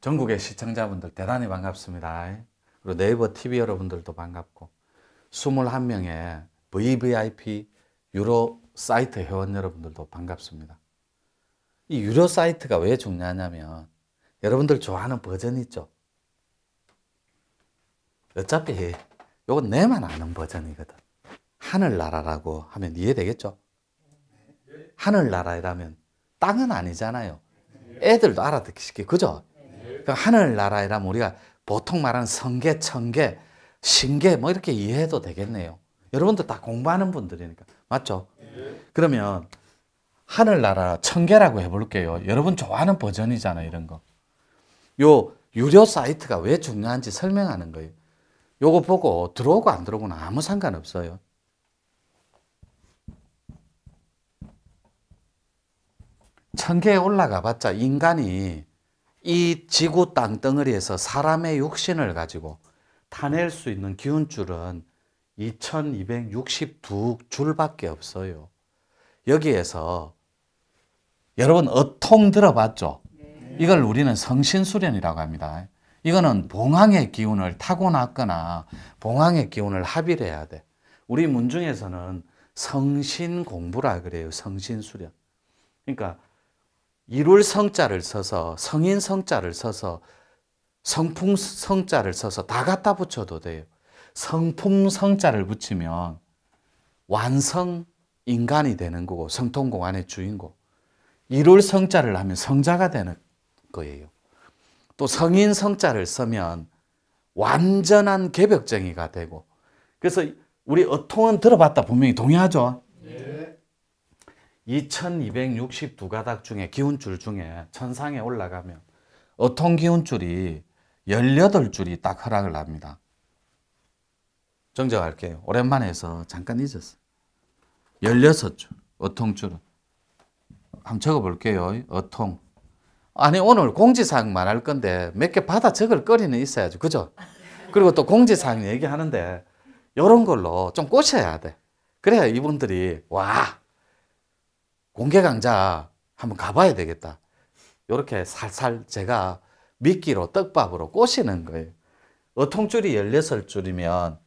전국의 시청자분들 대단히 반갑습니다. 그리고 네이버 TV 여러분들도 반갑고 21명의 VVIP 유로 사이트 회원 여러분들도 반갑습니다. 이 유료 사이트가 왜 중요하냐면 여러분들 좋아하는 버전 있죠? 어차피 이건 내만 아는 버전이거든. 하늘나라라고 하면 이해되겠죠? 하늘나라라면 땅은 아니잖아요. 애들도 알아듣기 쉽게, 그죠? 하늘나라라면 우리가 보통 말하는 성계, 천계, 신계 뭐 이렇게 이해해도 되겠네요. 여러분도 다 공부하는 분들이니까. 맞죠? 그러면 하늘나라 천계라고 해볼게요. 여러분 좋아하는 버전이잖아 이런 거. 요 유료 사이트가 왜 중요한지 설명하는 거예요. 요거 보고 들어오고 안 들어오고는 아무 상관없어요. 천계에 올라가 봤자 인간이 이 지구 땅덩어리에서 사람의 육신을 가지고 타낼 수 있는 기운줄은 2262줄밖에 없어요. 여기에서 여러분 어통 들어봤죠? 네. 이걸 우리는 성신수련이라고 합니다. 이거는 봉황의 기운을 타고났거나 봉황의 기운을 합일해야 돼. 우리 문중에서는 성신 공부라 그래요. 성신 수련. 그러니까 이룰 성자를 써서 성인 성자를 써서 성품 성자를 써서 다 갖다 붙여도 돼요. 성품 성자를 붙이면 완성 인간이 되는 거고 성통공안의 주인공. 이룰 성자를 하면 성자가 되는 거예요. 또 성인 성자를 쓰면 완전한 개벽쟁이가 되고 그래서 우리 어통은 들어봤다 분명히 동의하죠. 2262가닥 중에 기운줄 중에 천상에 올라가면 어통 기운줄이 18줄이 딱 허락을 합니다. 정정할게요. 오랜만에 해서 잠깐 잊었어. 16줄. 어통줄은. 한번 적어볼게요. 어통. 아니 오늘 공지사항 말할 건데 몇 개 받아 적을 거리는 있어야죠. 그죠? 그리고 또 공지사항 얘기하는데 이런 걸로 좀 꼬셔야 돼. 그래야 이분들이 와 공개 강좌 한번 가봐야 되겠다. 이렇게 살살 제가 미끼로 떡밥으로 꼬시는 거예요. 어통줄이 16줄이면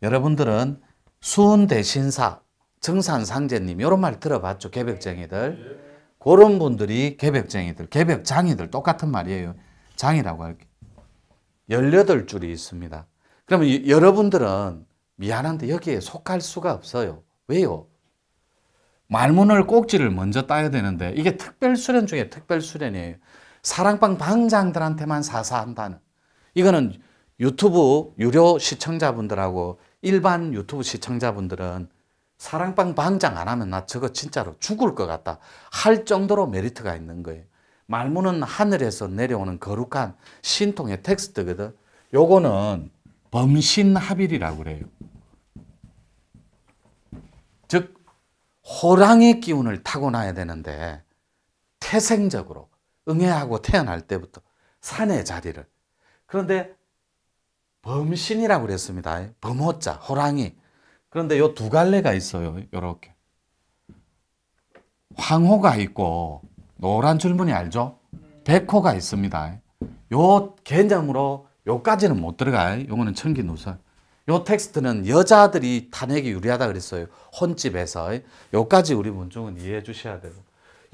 여러분들은 수은 대신사, 정산상제님 이런 말 들어봤죠. 개벽쟁이들. 그런 분들이 개벽쟁이들, 개벽장이들 똑같은 말이에요. 장이라고 할게요. 18줄이 있습니다. 그러면 여러분들은 미안한데 여기에 속할 수가 없어요. 왜요? 말문을 꼭지를 먼저 따야 되는데 이게 특별 수련 중에 특별 수련이에요. 사랑방 방장들한테만 사사한다는. 이거는 유튜브 유료 시청자분들하고 일반 유튜브 시청자분들은 사랑방 방장 안 하면 나 저거 진짜로 죽을 것 같다 할 정도로 메리트가 있는 거예요. 말문은 하늘에서 내려오는 거룩한 신통의 텍스트거든. 요거는 범신합일이라고 그래요. 즉 호랑이 기운을 타고나야 되는데 태생적으로 응애하고 태어날 때부터 산의 자리를 그런데 범신이라고 그랬습니다. 범호자 호랑이 그런데 요 두 갈래가 있어요. 요렇게 황호가 있고 노란 줄무늬 알죠? 백호가 있습니다. 요 개장으로 요까지는 못 들어가요. 요거는 천기 노설. 요 텍스트는 여자들이 탄핵이 유리하다 그랬어요. 혼집에서. 요까지 우리 문중은 이해해 주셔야 되고.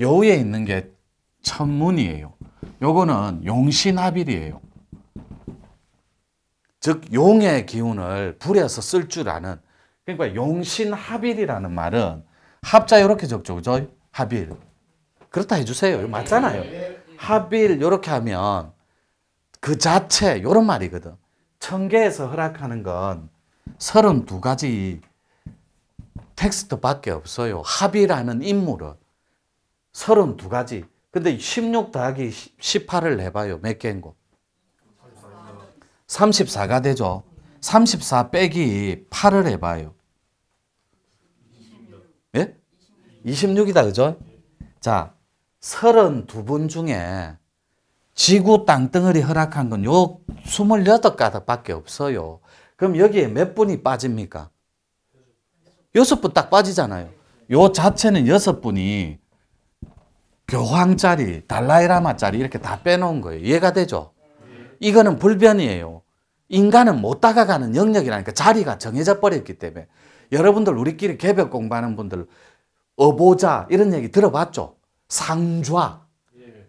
여우에 있는 게 천문이에요. 요거는 용신합일이에요. 즉 용의 기운을 불에서 쓸 줄 아는 그러니까 용신합일이라는 말은 합자 이렇게 적죠. 그죠? 합일. 그렇다 해주세요. 맞잖아요. 합일 이렇게 하면 그 자체 이런 말이거든. 청계에서 허락하는 건 32가지 텍스트밖에 없어요. 합의라는 인물은 32가지. 근데 16 더하기 18을 해봐요. 몇 개인 고 34가 되죠. 34 빼기 8을 해봐요. 예? 26이다, 그죠? 자, 32분 중에 지구 땅덩어리 허락한 건 요 28가닥밖에 없어요. 그럼 여기에 몇 분이 빠집니까? 여섯 분 딱 빠지잖아요. 요 자체는 여섯 분이 교황짜리, 달라이라마짜리 이렇게 다 빼놓은 거예요. 이해가 되죠? 이거는 불변이에요. 인간은 못 다가가는 영역이라니까 자리가 정해져 버렸기 때문에 여러분들 우리끼리 개별 공부하는 분들 어보자 이런 얘기 들어봤죠? 상좌,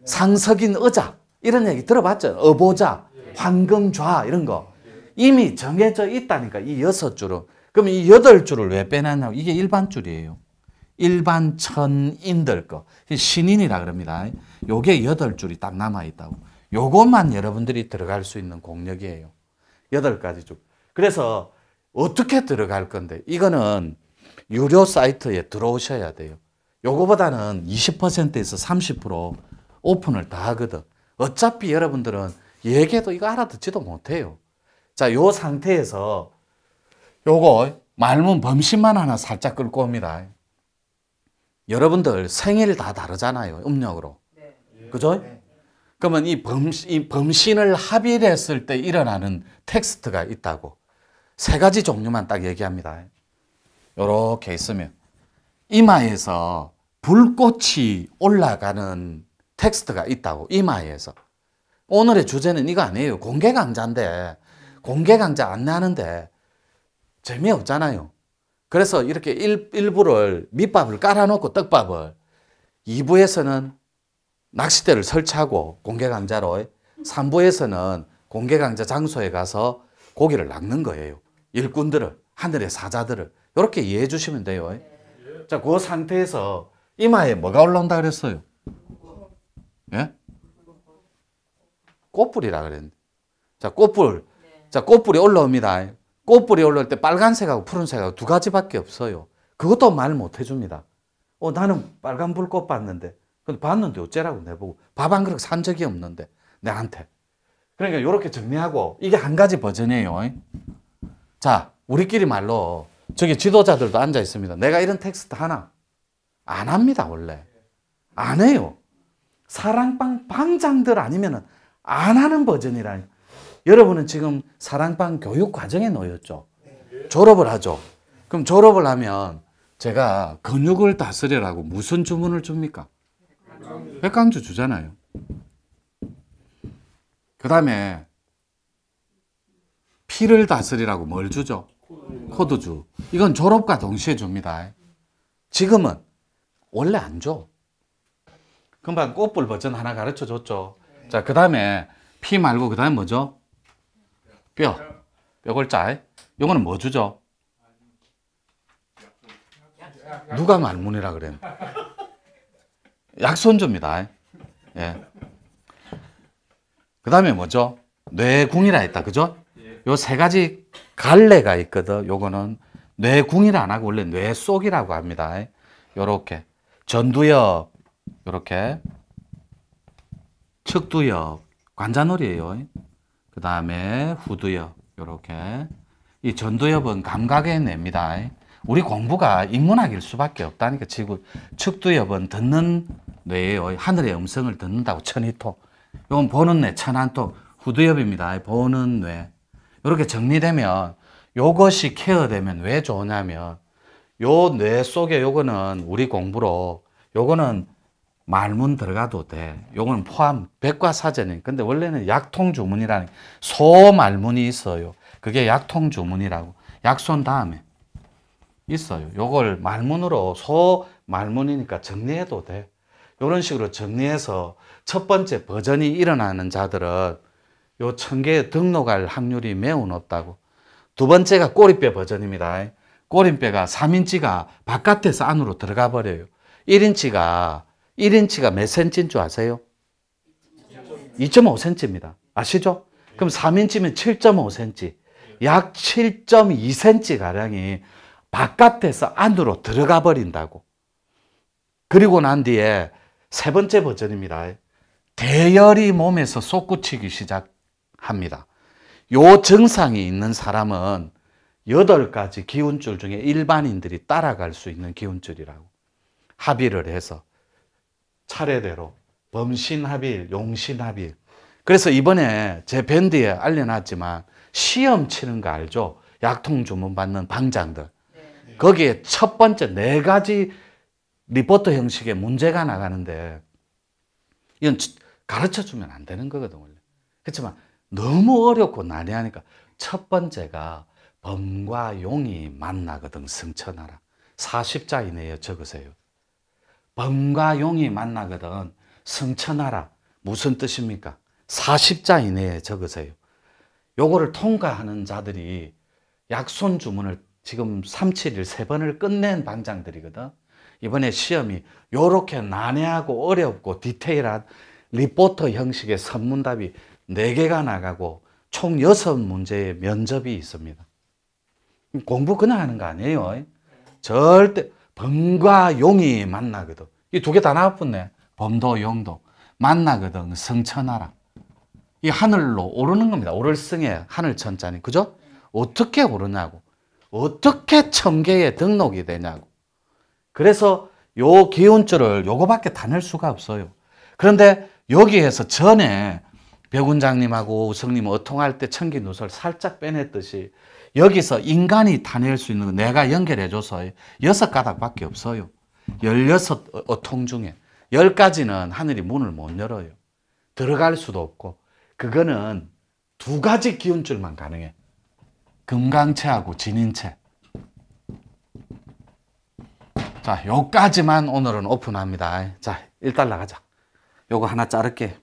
상석인 의자 이런 얘기 들어봤죠? 어보자, 황금좌 이런 거. 이미 정해져 있다니까 이 여섯 줄은. 그럼 이 여덟 줄을 왜 빼놨냐고. 이게 일반 줄이에요. 일반 천인들 거. 신인이라 그럽니다. 요게 여덟 줄이 딱 남아있다고. 요것만 여러분들이 들어갈 수 있는 공력이에요. 여덟 가지 줄. 그래서 어떻게 들어갈 건데? 이거는 유료 사이트에 들어오셔야 돼요. 요거보다는 20%에서 30% 오픈을 다 하거든. 어차피 여러분들은 얘기해도 이거 알아듣지도 못해요. 자, 요 상태에서 요거 말문 범신만 하나 살짝 끌고 옵니다. 여러분들 생일 다 다르잖아요. 음력으로. 네. 그죠? 네. 그러면 이, 범, 이 범신을 합의했을 때 일어나는 텍스트가 있다고. 세 가지 종류만 딱 얘기합니다. 요렇게 있으면 이마에서 불꽃이 올라가는 텍스트가 있다고 이마에서 오늘의 주제는 이거 아니에요. 공개 강좌인데 공개 강좌 안나는데 재미없잖아요. 그래서 이렇게 일, 일부를 밑밥을 깔아놓고 떡밥을 2부에서는 낚싯대를 설치하고 공개 강좌로 3부에서는 공개 강좌 장소에 가서 고기를 낚는 거예요. 일꾼들을 하늘의 사자들을 이렇게 이해해 주시면 돼요. 자, 그 상태에서 이마에 뭐가 올라온다 그랬어요? 예? 꽃불이라 그랬는데. 자, 꽃불. 네. 자, 꽃불이 올라옵니다. 꽃불이 올라올 때 빨간색하고 푸른색하고 두 가지밖에 없어요. 그것도 말 못 해줍니다. 어, 나는 빨간 불꽃 봤는데. 근데 봤는데 어째라고 내보고. 밥한 그릇 산 적이 없는데. 내한테. 그러니까 이렇게 정리하고. 이게 한 가지 버전이에요. 자, 우리끼리 말로. 저기 지도자들도 앉아 있습니다. 내가 이런 텍스트 하나. 안 합니다, 원래. 안 해요. 사랑방 방장들 아니면 안 하는 버전이라. 여러분은 지금 사랑방 교육 과정에 놓였죠. 졸업을 하죠. 그럼 졸업을 하면 제가 근육을 다스리라고 무슨 주문을 줍니까? 백강주 주잖아요. 그 다음에 피를 다스리라고 뭘 주죠? 코드주. 이건 졸업과 동시에 줍니다. 지금은 원래 안 줘. 금방 꽃불 버전 하나 가르쳐 줬죠. 자, 그 다음에 피 말고 그 다음에 뭐죠? 뼈. 뼈골자. 요거는 뭐 주죠? 누가 말문이라 그래 약손조입니다. 예. 그 다음에 뭐죠? 뇌궁이라 했다. 그죠? 요 세 가지 갈래가 있거든. 요거는 뇌궁이라 안 하고 원래 뇌 속이라고 합니다. 요렇게. 전두엽, 이렇게 측두엽 관자놀이에요. 그 다음에 후두엽 이렇게 이 전두엽은 감각에 냅니다. 우리 공부가 인문학일 수밖에 없다니까 지금 측두엽은 듣는 뇌예요. 하늘의 음성을 듣는다고 천이토. 이건 보는 뇌 천안토 후두엽입니다. 보는 뇌. 이렇게 정리되면 요것이 케어되면 왜 좋냐면 요 뇌 속에 요거는 우리 공부로 요거는 말문 들어가도 돼. 요거는 포함 백과사전이. 근데 원래는 약통 주문이라는 소 말문이 있어요. 그게 약통 주문이라고. 약손 다음에 있어요. 요걸 말문으로 소 말문이니까 정리해도 돼. 요런 식으로 정리해서 첫 번째 버전이 일어나는 자들은 요 천 개에 등록할 확률이 매우 높다고. 두 번째가 꼬리뼈 버전입니다. 꼬리뼈가 3인치가 바깥에서 안으로 들어가 버려요. 1인치가 1인치가 몇 cm인 줄 아세요? 2.5cm입니다. 아시죠? 그럼 3인치면 7.5cm. 약 7.2cm가량이 바깥에서 안으로 들어가 버린다고. 그리고 난 뒤에 세 번째 버전입니다. 대열이 몸에서 솟구치기 시작합니다. 요 증상이 있는 사람은 8 가지 기운줄 중에 일반인들이 따라갈 수 있는 기운줄이라고 합의를 해서 차례대로 범신합일, 용신합일. 그래서 이번에 제 밴드에 알려놨지만 시험 치는 거 알죠? 약통 주문 받는 방장들. 네. 거기에 첫 번째 네 가지 리포터 형식의 문제가 나가는데 이건 가르쳐 주면 안 되는 거거든 원래. 그렇지만 너무 어렵고 난해하니까 첫 번째가 범과 용이 만나거든 승천하라. 40자 이내에 적으세요. 범과 용이 만나거든 성천하라. 무슨 뜻입니까? 40자 이내에 적으세요. 요거를 통과하는 자들이 약손 주문을 지금 371세 번을 끝낸 반장들이거든. 이번에 시험이 요렇게 난해하고 어렵고 디테일한 리포터 형식의 선문답이 4개가 나가고 총 6문제의 면접이 있습니다. 공부 그냥 하는 거 아니에요. 절대 범과 용이 만나거든. 이 두 개 다 나왔네. 범도 용도. 만나거든. 성천하라. 이 하늘로 오르는 겁니다. 오를 승에 하늘 천자니. 그죠? 어떻게 오르냐고. 어떻게 천계에 등록이 되냐고. 그래서 요 기운줄을 요거밖에 다 낼 수가 없어요. 그런데 여기에서 전에 백운장님하고 우성님 어통할 때 천기 누설 살짝 빼냈듯이 여기서 인간이 다닐 수 있는 거 내가 연결해줘서 여섯 가닥밖에 없어요. 16 어통 중에 10가지는 하늘이 문을 못 열어요. 들어갈 수도 없고 그거는 두 가지 기운줄만 가능해. 금강체하고 진인체. 자, 요까지만 오늘은 오픈합니다. 자, 1달러 가자. 요거 하나 자를게.